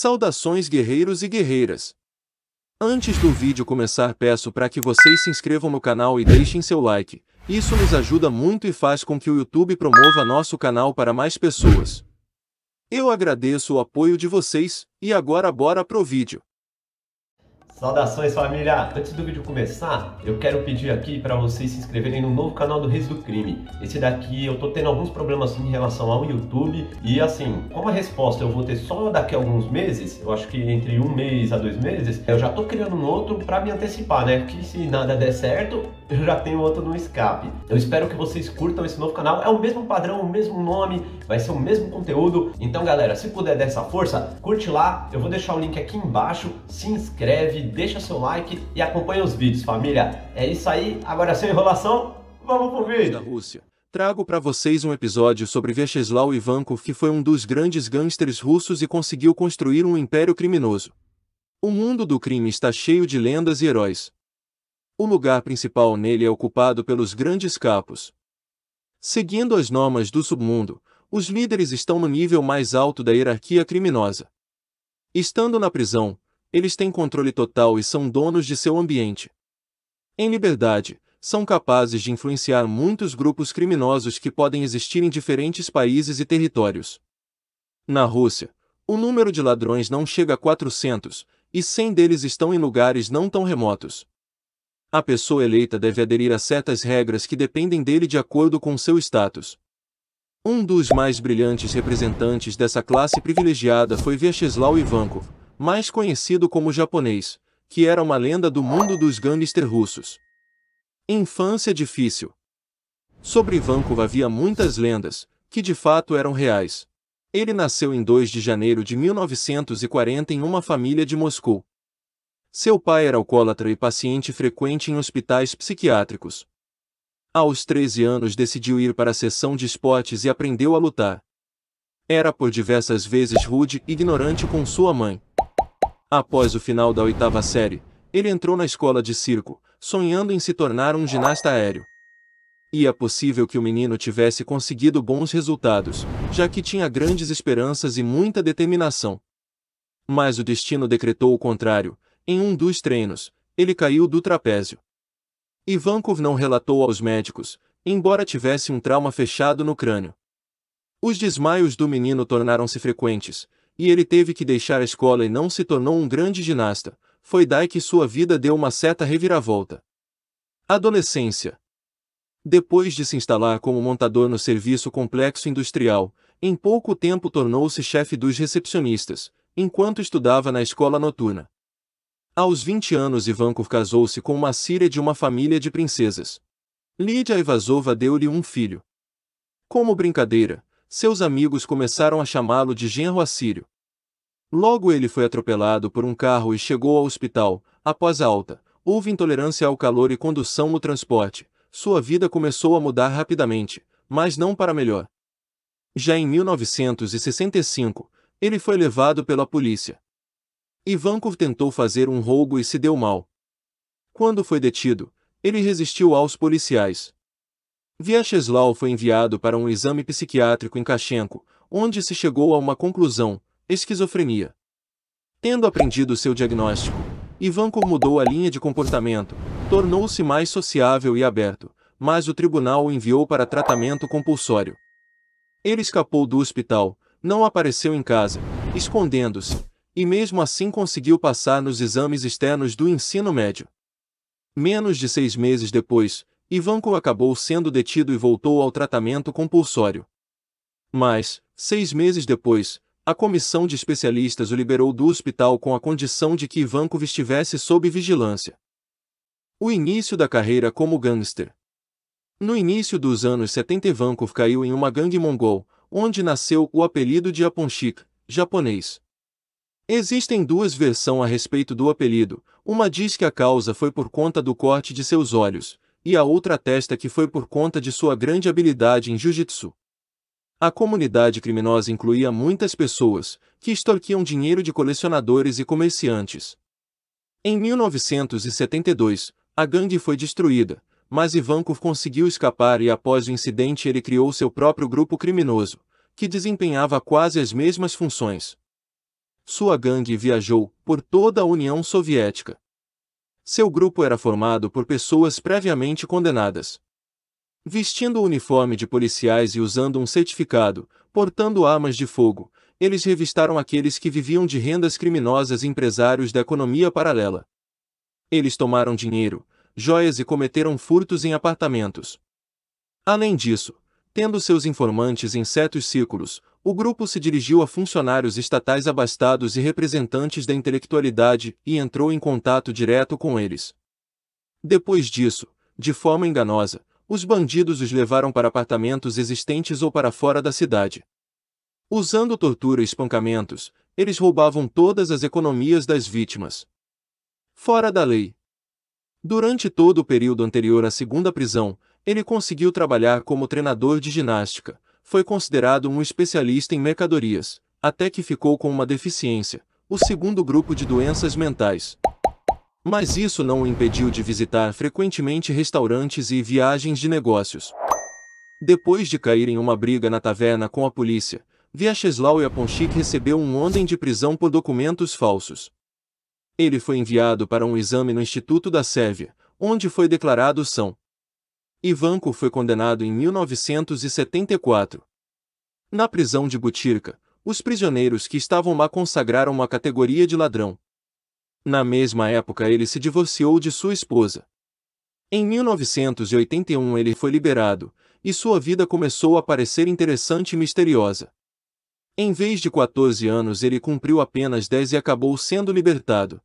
Saudações guerreiros e guerreiras! Antes do vídeo começar peço para que vocês se inscrevam no canal e deixem seu like, isso nos ajuda muito e faz com que o YouTube promova nosso canal para mais pessoas. Eu agradeço o apoio de vocês, e agora bora pro vídeo. Saudações família! Antes do vídeo começar, eu quero pedir aqui para vocês se inscreverem no novo canal do Reis do Crime. Esse daqui eu tô tendo alguns problemas em relação ao YouTube e assim, como a resposta eu vou ter só daqui a alguns meses, eu acho que entre um mês a dois meses, eu já tô criando um outro para me antecipar, né? Que se nada der certo, eu já tenho outro no escape. Eu espero que vocês curtam esse novo canal, é o mesmo padrão, o mesmo nome, vai ser o mesmo conteúdo. Então galera, se puder dessa força, curte lá, eu vou deixar o link aqui embaixo, se inscreve, deixa seu like e acompanha os vídeos, família. É isso aí, agora sem enrolação, vamos pro vídeo. Da Rússia. Trago para vocês um episódio sobre Vyacheslav Ivankov que foi um dos grandes gangsters russos e conseguiu construir um império criminoso. O mundo do crime está cheio de lendas e heróis. O lugar principal nele é ocupado pelos grandes capos. Seguindo as normas do submundo, os líderes estão no nível mais alto da hierarquia criminosa. Estando na prisão, eles têm controle total e são donos de seu ambiente. Em liberdade, são capazes de influenciar muitos grupos criminosos que podem existir em diferentes países e territórios. Na Rússia, o número de ladrões não chega a 400, e 100 deles estão em lugares não tão remotos. A pessoa eleita deve aderir a certas regras que dependem dele de acordo com seu status. Um dos mais brilhantes representantes dessa classe privilegiada foi Vyacheslav Ivankov, mais conhecido como japonês, que era uma lenda do mundo dos gangster russos. Infância difícil. Sobre Vankov havia muitas lendas, que de fato eram reais. Ele nasceu em 2 de janeiro de 1940 em uma família de Moscou. Seu pai era alcoólatra e paciente frequente em hospitais psiquiátricos. Aos 13 anos decidiu ir para a seção de esportes e aprendeu a lutar. Era por diversas vezes rude e ignorante com sua mãe, Após o final da oitava série, ele entrou na escola de circo, sonhando em se tornar um ginasta aéreo. E é possível que o menino tivesse conseguido bons resultados, já que tinha grandes esperanças e muita determinação. Mas o destino decretou o contrário. Em um dos treinos, ele caiu do trapézio. Ivankov não relatou aos médicos, embora tivesse um trauma fechado no crânio. Os desmaios do menino tornaram-se frequentes, e ele teve que deixar a escola e não se tornou um grande ginasta, foi daí que sua vida deu uma certa reviravolta. Adolescência. Depois de se instalar como montador no serviço complexo industrial, em pouco tempo tornou-se chefe dos recepcionistas, enquanto estudava na escola noturna. Aos 20 anos Ivankov casou-se com uma síria de uma família de princesas. Lídia Ivazova deu-lhe um filho. Como brincadeira, seus amigos começaram a chamá-lo de genro assírio. Logo ele foi atropelado por um carro e chegou ao hospital. Após a alta, houve intolerância ao calor e condução no transporte. Sua vida começou a mudar rapidamente, mas não para melhor. Já em 1965, ele foi levado pela polícia. Ivankov tentou fazer um roubo e se deu mal. Quando foi detido, ele resistiu aos policiais. Vyacheslav foi enviado para um exame psiquiátrico em Kachenko, onde se chegou a uma conclusão, esquizofrenia. Tendo aprendido seu diagnóstico, Ivankov mudou a linha de comportamento, tornou-se mais sociável e aberto, mas o tribunal o enviou para tratamento compulsório. Ele escapou do hospital, não apareceu em casa, escondendo-se, e mesmo assim conseguiu passar nos exames externos do ensino médio. Menos de seis meses depois, Ivanko acabou sendo detido e voltou ao tratamento compulsório. Mas, seis meses depois, a comissão de especialistas o liberou do hospital com a condição de que Ivanko estivesse sob vigilância. O início da carreira como gangster. No início dos anos 70 Ivankov caiu em uma gangue mongol, onde nasceu o apelido de Aponchik, japonês. Existem duas versões a respeito do apelido, uma diz que a causa foi por conta do corte de seus olhos, e a outra testa que foi por conta de sua grande habilidade em jiu-jitsu. A comunidade criminosa incluía muitas pessoas que extorquiam dinheiro de colecionadores e comerciantes. Em 1972, a gangue foi destruída, mas Ivankov conseguiu escapar e após o incidente ele criou seu próprio grupo criminoso, que desempenhava quase as mesmas funções. Sua gangue viajou por toda a União Soviética. Seu grupo era formado por pessoas previamente condenadas. Vestindo o uniforme de policiais e usando um certificado, portando armas de fogo, eles revistaram aqueles que viviam de rendas criminosas e empresários da economia paralela. Eles tomaram dinheiro, joias e cometeram furtos em apartamentos. Além disso, tendo seus informantes em certos círculos, o grupo se dirigiu a funcionários estatais abastados e representantes da intelectualidade e entrou em contato direto com eles. Depois disso, de forma enganosa, os bandidos os levaram para apartamentos existentes ou para fora da cidade. Usando tortura e espancamentos, eles roubavam todas as economias das vítimas. Fora da lei. Durante todo o período anterior à segunda prisão, ele conseguiu trabalhar como treinador de ginástica, foi considerado um especialista em mercadorias, até que ficou com uma deficiência, o segundo grupo de doenças mentais. Mas isso não o impediu de visitar frequentemente restaurantes e viagens de negócios. Depois de cair em uma briga na taverna com a polícia, Vyacheslav Yaponchik recebeu um ordem de prisão por documentos falsos. Ele foi enviado para um exame no Instituto da Sérvia, onde foi declarado são Ivanko foi condenado em 1974. Na prisão de Butirka, os prisioneiros que estavam lá consagraram uma categoria de ladrão. Na mesma época, ele se divorciou de sua esposa. Em 1981, ele foi liberado, e sua vida começou a parecer interessante e misteriosa. Em vez de 14 anos, ele cumpriu apenas 10 e acabou sendo libertado.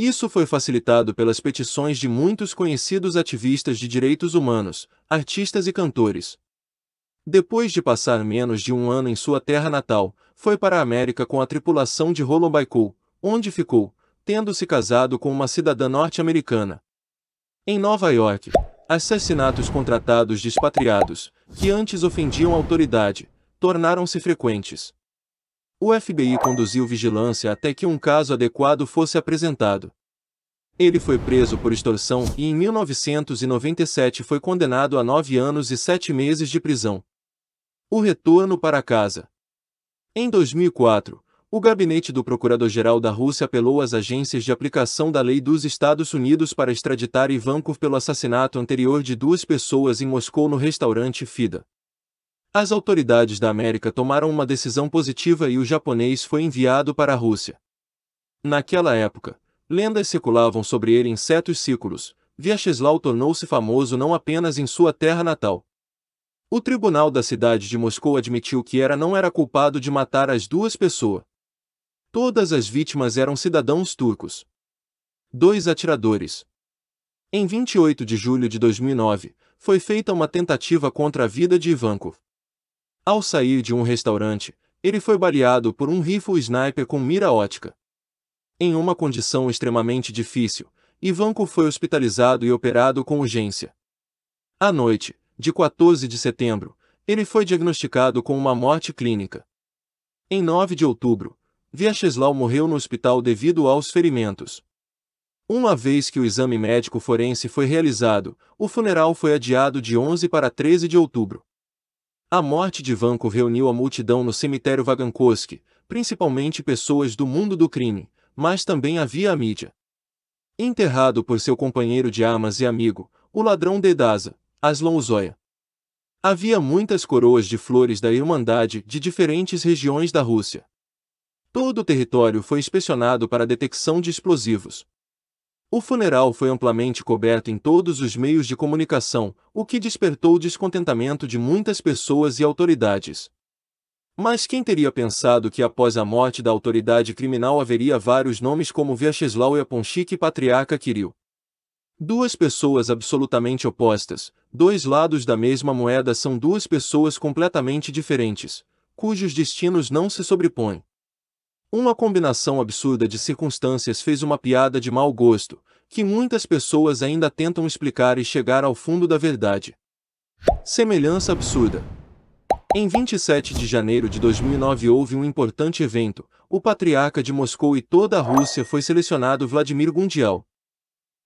Isso foi facilitado pelas petições de muitos conhecidos ativistas de direitos humanos, artistas e cantores. Depois de passar menos de um ano em sua terra natal, foi para a América com a tripulação de Roland onde ficou, tendo se casado com uma cidadã norte-americana. Em Nova York, assassinatos contratados de expatriados, que antes ofendiam a autoridade, tornaram-se frequentes. O FBI conduziu vigilância até que um caso adequado fosse apresentado. Ele foi preso por extorsão e em 1997 foi condenado a nove anos e sete meses de prisão. O retorno para casa. Em 2004, o gabinete do Procurador-Geral da Rússia apelou às agências de aplicação da lei dos Estados Unidos para extraditar Ivankov pelo assassinato anterior de duas pessoas em Moscou no restaurante Fida. As autoridades da América tomaram uma decisão positiva e o japonês foi enviado para a Rússia. Naquela época, lendas circulavam sobre ele em certos círculos. Vyacheslav tornou-se famoso não apenas em sua terra natal. O tribunal da cidade de Moscou admitiu que era não era culpado de matar as duas pessoas. Todas as vítimas eram cidadãos turcos. Dois atiradores. Em 28 de julho de 2009, foi feita uma tentativa contra a vida de Ivankov. Ao sair de um restaurante, ele foi baleado por um rifle sniper com mira ótica. Em uma condição extremamente difícil, Ivanko foi hospitalizado e operado com urgência. À noite, de 14 de setembro, ele foi diagnosticado com uma morte clínica. Em 9 de outubro, Vyacheslav morreu no hospital devido aos ferimentos. Uma vez que o exame médico forense foi realizado, o funeral foi adiado de 11 para 13 de outubro. A morte de Vanco reuniu a multidão no cemitério Vagankoski, principalmente pessoas do mundo do crime, mas também havia a mídia. Enterrado por seu companheiro de armas e amigo, o ladrão Dedaza, Aslon Uzoya. Havia muitas coroas de flores da Irmandade de diferentes regiões da Rússia. Todo o território foi inspecionado para a detecção de explosivos. O funeral foi amplamente coberto em todos os meios de comunicação, o que despertou descontentamento de muitas pessoas e autoridades. Mas quem teria pensado que após a morte da autoridade criminal haveria vários nomes como Vyacheslav Yaponchik e Patriarca Kirill? Duas pessoas absolutamente opostas, dois lados da mesma moeda são duas pessoas completamente diferentes, cujos destinos não se sobrepõem. Uma combinação absurda de circunstâncias fez uma piada de mau gosto, que muitas pessoas ainda tentam explicar e chegar ao fundo da verdade. Semelhança absurda. Em 27 de janeiro de 2009 houve um importante evento. O patriarca de Moscou e toda a Rússia foi selecionado Vladimir Gundial.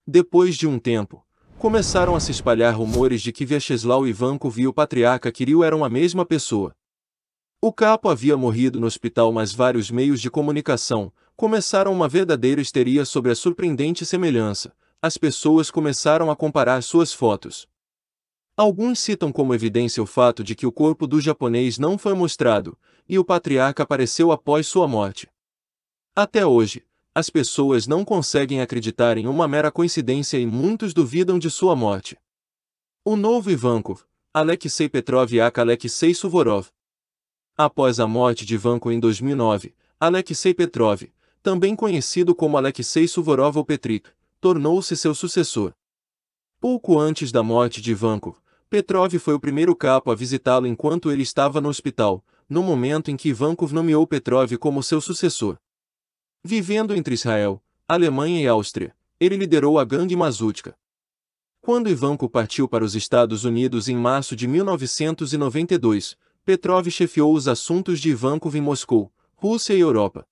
Depois de um tempo, começaram a se espalhar rumores de que Vyacheslav Ivankov e o patriarca Kirill eram a mesma pessoa. O capo havia morrido no hospital, mas vários meios de comunicação começaram uma verdadeira histeria sobre a surpreendente semelhança. As pessoas começaram a comparar suas fotos. Alguns citam como evidência o fato de que o corpo do japonês não foi mostrado, e o patriarca apareceu após sua morte. Até hoje, as pessoas não conseguem acreditar em uma mera coincidência e muitos duvidam de sua morte. O novo Ivankov, Alexei Petrov e Alexei Suvorov, Após a morte de Vanko em 2009, Alexei Petrov, também conhecido como Alexei Suvorov ou Petrik, tornou-se seu sucessor. Pouco antes da morte de Vanko, Petrov foi o primeiro capo a visitá-lo enquanto ele estava no hospital, no momento em que Ivankov nomeou Petrov como seu sucessor. Vivendo entre Israel, Alemanha e Áustria, ele liderou a gangue Mazutka. Quando Ivanko partiu para os Estados Unidos em março de 1992, Petrov chefiou os assuntos de Ivankov em Moscou, Rússia e Europa.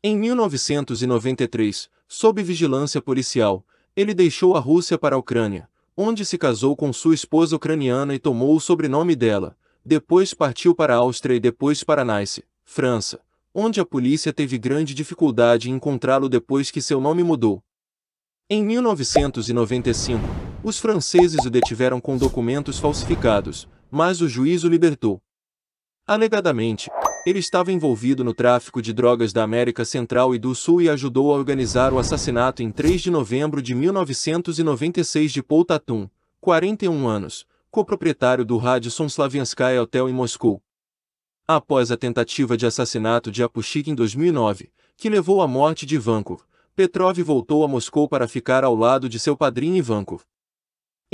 Em 1993, sob vigilância policial, ele deixou a Rússia para a Ucrânia, onde se casou com sua esposa ucraniana e tomou o sobrenome dela. Depois partiu para a Áustria e depois para Nice, França, onde a polícia teve grande dificuldade em encontrá-lo depois que seu nome mudou. Em 1995, os franceses o detiveram com documentos falsificados, mas o juiz o libertou. Alegadamente, ele estava envolvido no tráfico de drogas da América Central e do Sul e ajudou a organizar o assassinato em 3 de novembro de 1996 de Paul Tatum, 41 anos, coproprietário do Radisson Slavianskaya Hotel em Moscou. Após a tentativa de assassinato de Apushik em 2009, que levou à morte de Ivankov, Petrov voltou a Moscou para ficar ao lado de seu padrinho Ivankov.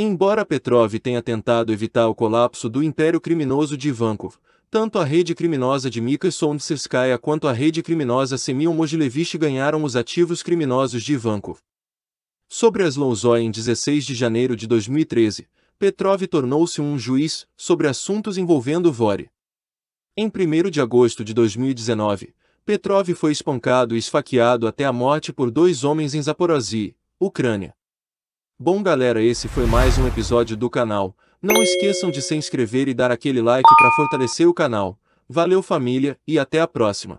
Embora Petrov tenha tentado evitar o colapso do império criminoso de Ivankov, tanto a rede criminosa de Mikhail Serskaya quanto a rede criminosa Semil Mogilevich ganharam os ativos criminosos de Ivankov. Sobre as Lonzoi em 16 de janeiro de 2013, Petrov tornou-se um juiz sobre assuntos envolvendo Vore. Em 1 de agosto de 2019, Petrov foi espancado e esfaqueado até a morte por dois homens em Zaporozhye, Ucrânia. Bom galera esse foi mais um episódio do canal, não esqueçam de se inscrever e dar aquele like para fortalecer o canal. Valeu família e até a próxima!